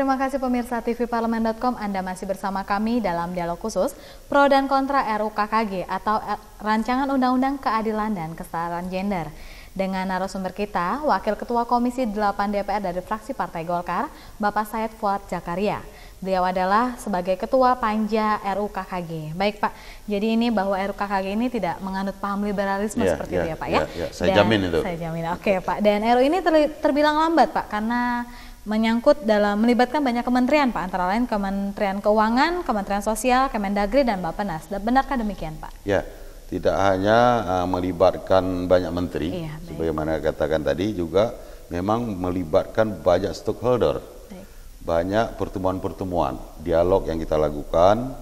Terima kasih pemirsa TV Parlemen.com Anda masih bersama kami dalam dialog khusus pro dan kontra RUKKG atau Rancangan Undang-Undang Keadilan dan Kesetaraan Gender. Dengan narasumber kita, Wakil Ketua Komisi 8 DPR dari fraksi Partai Golkar, Bapak Syed Fuad Jakaria. Beliau adalah sebagai Ketua Panja RUKKG. Baik Pak, jadi ini bahwa RUKKG ini tidak menganut paham liberalisme ya, seperti ya, itu ya Pak ya? ya, ya. Saya Dan, jamin itu. Saya jamin, oke Pak. Dan RU ini terbilang lambat Pak, karena menyangkut dalam melibatkan banyak kementerian Pak, antara lain Kementerian Keuangan, Kementerian Sosial, Kemendagri dan Bappenas. Benarkah demikian Pak? Ya, tidak hanya uh, melibatkan banyak menteri, iya, sebagaimana katakan tadi juga memang melibatkan banyak stakeholder, baik. banyak pertemuan-pertemuan, dialog yang kita lakukan,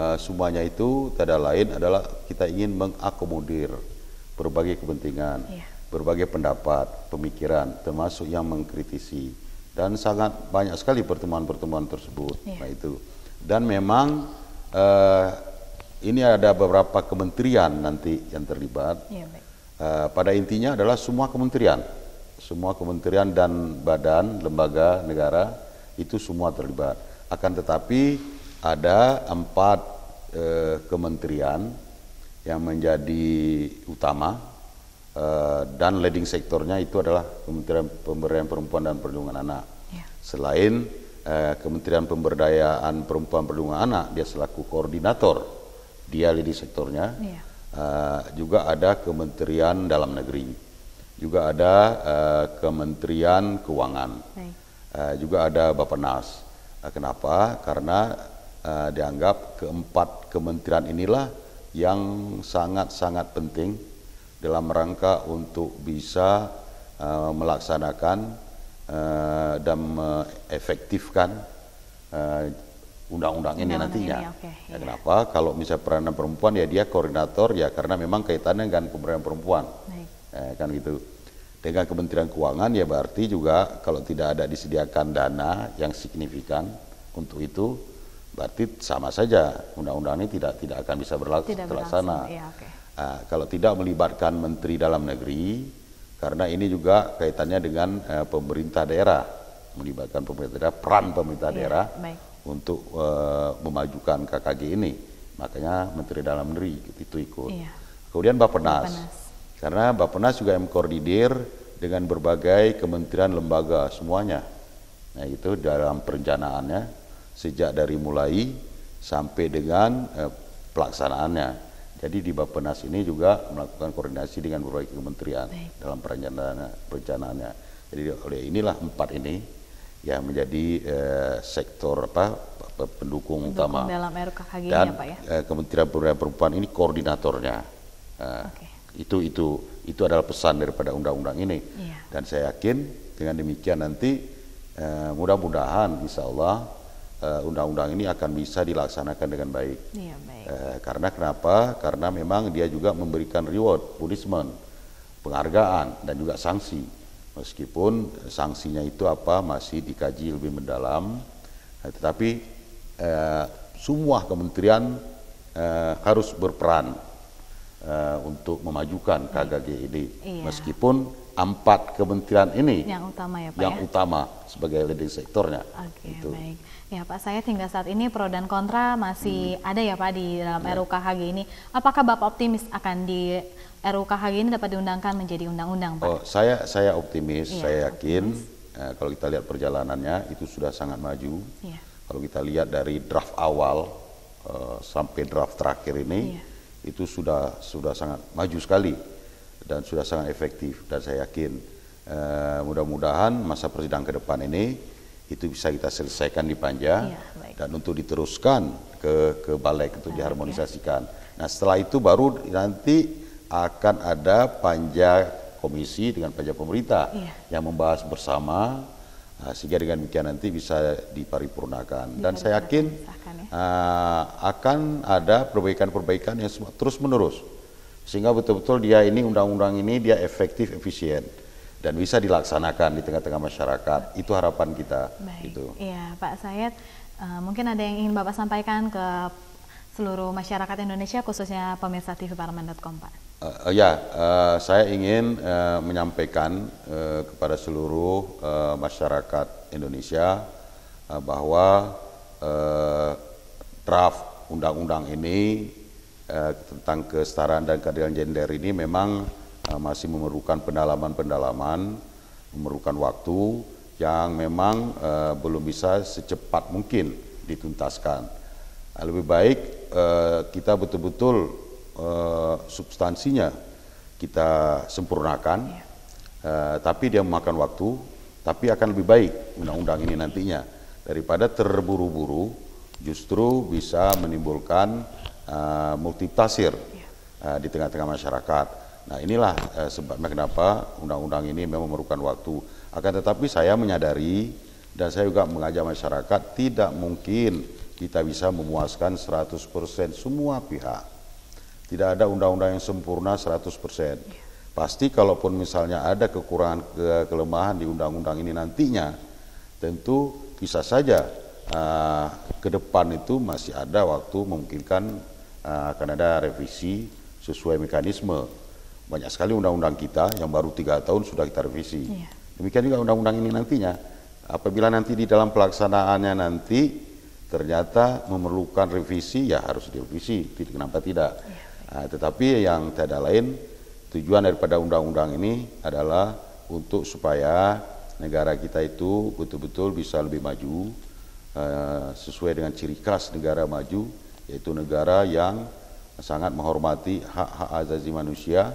uh, semuanya itu tidak lain adalah kita ingin mengakomodir berbagai kepentingan, iya. berbagai pendapat, pemikiran, termasuk yang mengkritisi dan sangat banyak sekali pertemuan-pertemuan tersebut. Yeah. Nah itu dan memang uh, ini ada beberapa kementerian nanti yang terlibat. Yeah, iya, Uh, pada intinya adalah semua kementerian, semua kementerian dan badan lembaga negara itu semua terlibat. Akan tetapi ada empat uh, kementerian yang menjadi utama Eh, dan leading sektornya itu adalah Kementerian Pemberdayaan Perempuan dan Perlindungan Anak. Ya. Selain uh, Kementerian Pemberdayaan Perempuan Perlindungan Anak, dia selaku koordinator, dia leading sektornya. Ya. Uh, juga ada Kementerian Dalam Negeri, juga ada uh, Kementerian Keuangan, uh, juga ada Bappenas. Uh, kenapa? Karena uh, dianggap keempat kementerian inilah yang sangat-sangat penting dalam rangka untuk bisa uh, melaksanakan uh, dan mengefektifkan uh, undang-undang ini nantinya. Ini, okay. ya, kenapa? Iya. Kenapa? Kalau misalnya peranan perempuan ya dia koordinator ya karena memang kaitannya dengan pemberdayaan perempuan, Baik. Eh, kan gitu. Dengan Kementerian Keuangan ya berarti juga kalau tidak ada disediakan dana yang signifikan untuk itu, berarti sama saja undang-undang ini tidak tidak akan bisa berlaku tidak terlaksana. Ya, okay. Nah, kalau tidak melibatkan menteri dalam negeri, karena ini juga kaitannya dengan uh, pemerintah daerah, melibatkan pemerintah daerah, peran pemerintah ya, daerah baik. untuk uh, memajukan KKG ini. Makanya Menteri Dalam Negeri gitu, itu ikut. Ya. Kemudian Bappenas, Bappenas. karena Bappenas juga yang koordinir dengan berbagai kementerian lembaga semuanya. Nah itu dalam perencanaannya sejak dari mulai sampai dengan eh, pelaksanaannya. Jadi di Bappenas ini juga melakukan koordinasi dengan berbagai kementerian Baik. dalam perencanaan perencanaannya. Jadi oleh inilah empat ini yang menjadi eh, sektor apa pendukung, pendukung utama dalam RKKG dan ya, Pak, ya? Eh, Kementerian Pemberdayaan Perempuan ini koordinatornya. Eh, nah, okay. Itu itu itu adalah pesan daripada undang-undang ini. Yeah. Dan saya yakin dengan demikian nanti eh, mudah-mudahan Insya Allah Eh, undang-undang uh, ini akan bisa dilaksanakan dengan baik. Ya, baik. Uh, karena kenapa? Karena memang dia juga memberikan reward, punishment, penghargaan dan juga sanksi. Meskipun sanksinya itu apa masih dikaji lebih mendalam, uh, tetapi uh, semua kementerian uh, harus berperan uh, untuk memajukan KGG ini, ya. meskipun empat kementerian ini yang utama ya Pak yang ya? utama sebagai leading sektornya. Oke, okay, gitu. baik. Ya Pak, saya hingga saat ini pro dan kontra masih hmm. ada ya Pak di dalam ya. RUKHG ini. Apakah Bapak optimis akan di RUKHG ini dapat diundangkan menjadi undang-undang Pak? Oh, saya saya optimis, ya, saya yakin optimis. Eh, kalau kita lihat perjalanannya itu sudah sangat maju. Ya. Kalau kita lihat dari draft awal eh, sampai draft terakhir ini ya. itu sudah sudah sangat maju sekali dan sudah sangat efektif dan saya yakin eh, mudah-mudahan masa persidangan ke depan ini itu bisa kita selesaikan di Panja ya, dan untuk diteruskan ke ke balai untuk ah, diharmonisasikan. Ya. Nah setelah itu baru nanti akan ada Panja Komisi dengan Panja Pemerintah ya. yang membahas bersama Nah, sehingga dengan demikian nanti bisa diparipurnakan. Dan saya yakin ya. uh, akan ada perbaikan-perbaikan yang terus menerus sehingga betul-betul dia ini undang-undang ini dia efektif efisien dan bisa dilaksanakan di tengah-tengah masyarakat itu harapan kita Baik. itu ya Pak Sayed uh, eh, mungkin ada yang ingin Bapak sampaikan ke seluruh masyarakat Indonesia khususnya pemirsa Parlemen.com Pak uh, uh, ya uh, saya ingin uh, menyampaikan uh, kepada seluruh uh, masyarakat Indonesia uh, bahwa uh, draft undang-undang ini eh, tentang kesetaraan dan keadilan gender ini memang eh, masih memerlukan pendalaman-pendalaman, memerlukan waktu yang memang eh, belum bisa secepat mungkin dituntaskan. Eh, lebih baik eh, kita betul-betul eh, substansinya kita sempurnakan, iya. eh, tapi dia memakan waktu, tapi akan lebih baik undang-undang ini nantinya daripada terburu-buru justru bisa menimbulkan uh, eh, multitafsir uh, iya. eh, di tengah-tengah masyarakat. Nah inilah uh, sebabnya kenapa undang-undang ini memang memerlukan waktu. Akan tetapi saya menyadari dan saya juga mengajak masyarakat tidak mungkin kita bisa memuaskan 100% semua pihak. Tidak ada undang-undang yang sempurna 100%. Iya. Pasti kalaupun misalnya ada kekurangan ke kelemahan di undang-undang ini nantinya, tentu bisa saja uh, ke depan itu masih ada waktu memungkinkan Ah, akan ada revisi sesuai mekanisme. Banyak sekali undang-undang kita yang baru tiga tahun sudah kita revisi. Yeah. Demikian juga undang-undang ini nantinya. Apabila nanti di dalam pelaksanaannya nanti ternyata memerlukan revisi, ya harus direvisi. tidak Kenapa tidak? Yeah. Iya. Nah, tetapi yang tidak lain tujuan daripada undang-undang ini adalah untuk supaya negara kita itu betul-betul bisa lebih maju ah, sesuai dengan ciri khas negara maju yaitu negara yang sangat menghormati hak-hak azazi manusia,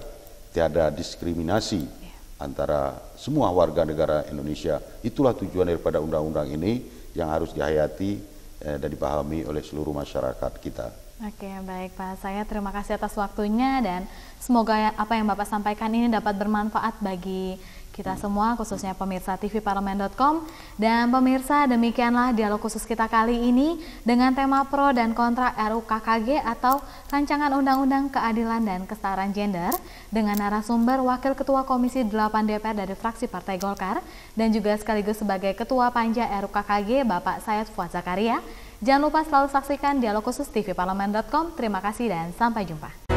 tiada diskriminasi iya. antara semua warga negara Indonesia. Itulah tujuan daripada undang-undang ini yang harus dihayati eh, dan dipahami oleh seluruh masyarakat kita. Oke, baik Pak. Saya terima kasih atas waktunya dan semoga apa yang Bapak sampaikan ini dapat bermanfaat bagi kita semua khususnya pemirsa tvparlemen.com dan pemirsa demikianlah dialog khusus kita kali ini dengan tema pro dan kontra RUKKG atau Rancangan Undang-Undang Keadilan dan Kesetaraan Gender dengan narasumber Wakil Ketua Komisi 8 DPR dari fraksi Partai Golkar dan juga sekaligus sebagai Ketua Panja RUKKG Bapak Sayat Fuad Zakaria. Jangan lupa selalu saksikan dialog khusus tvparlemen.com. Terima kasih dan sampai jumpa.